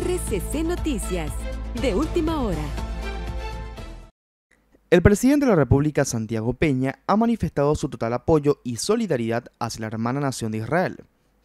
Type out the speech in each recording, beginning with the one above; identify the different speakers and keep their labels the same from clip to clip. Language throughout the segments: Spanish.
Speaker 1: RCC Noticias, de última hora. El presidente de la República, Santiago Peña, ha manifestado su total apoyo y solidaridad hacia la hermana nación de Israel,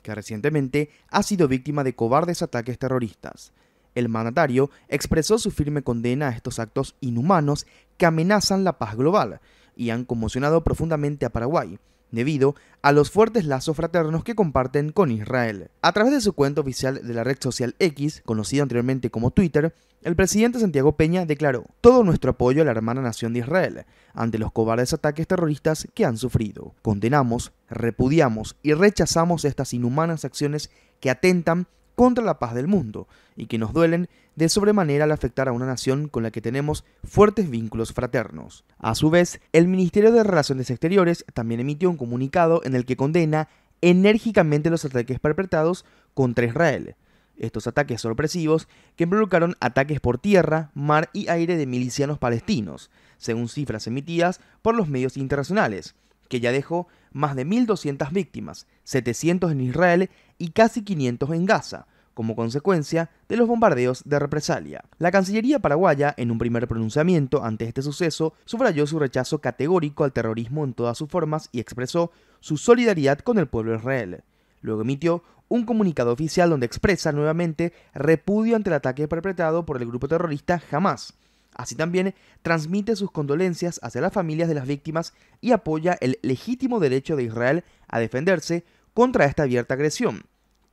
Speaker 1: que recientemente ha sido víctima de cobardes ataques terroristas. El mandatario expresó su firme condena a estos actos inhumanos que amenazan la paz global y han conmocionado profundamente a Paraguay, debido a los fuertes lazos fraternos que comparten con Israel. A través de su cuenta oficial de la red social X, conocida anteriormente como Twitter, el presidente Santiago Peña declaró todo nuestro apoyo a la hermana nación de Israel ante los cobardes ataques terroristas que han sufrido. Condenamos, repudiamos y rechazamos estas inhumanas acciones que atentan contra la paz del mundo y que nos duelen de sobremanera al afectar a una nación con la que tenemos fuertes vínculos fraternos. A su vez, el Ministerio de Relaciones Exteriores también emitió un comunicado en el que condena enérgicamente los ataques perpetrados contra Israel. Estos ataques sorpresivos que provocaron ataques por tierra, mar y aire de milicianos palestinos, según cifras emitidas por los medios internacionales, que ya dejó más de 1.200 víctimas, 700 en Israel y casi 500 en Gaza, como consecuencia de los bombardeos de represalia. La Cancillería paraguaya, en un primer pronunciamiento ante este suceso, subrayó su rechazo categórico al terrorismo en todas sus formas y expresó su solidaridad con el pueblo israel. Luego emitió un comunicado oficial donde expresa nuevamente repudio ante el ataque perpetrado por el grupo terrorista Hamas. Así también transmite sus condolencias hacia las familias de las víctimas y apoya el legítimo derecho de Israel a defenderse contra esta abierta agresión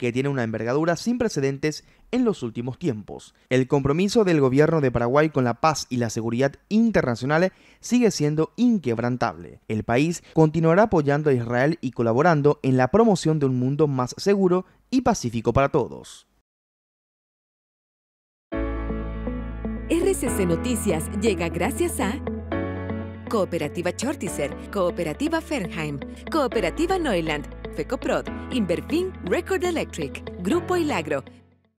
Speaker 1: que tiene una envergadura sin precedentes en los últimos tiempos. El compromiso del gobierno de Paraguay con la paz y la seguridad internacional sigue siendo inquebrantable. El país continuará apoyando a Israel y colaborando en la promoción de un mundo más seguro y pacífico para todos. RCC Noticias llega gracias a Cooperativa Chortizer, Cooperativa Fernheim, Cooperativa Neuland, FECOPROD, Inverfin, Record Electric, Grupo Ilagro,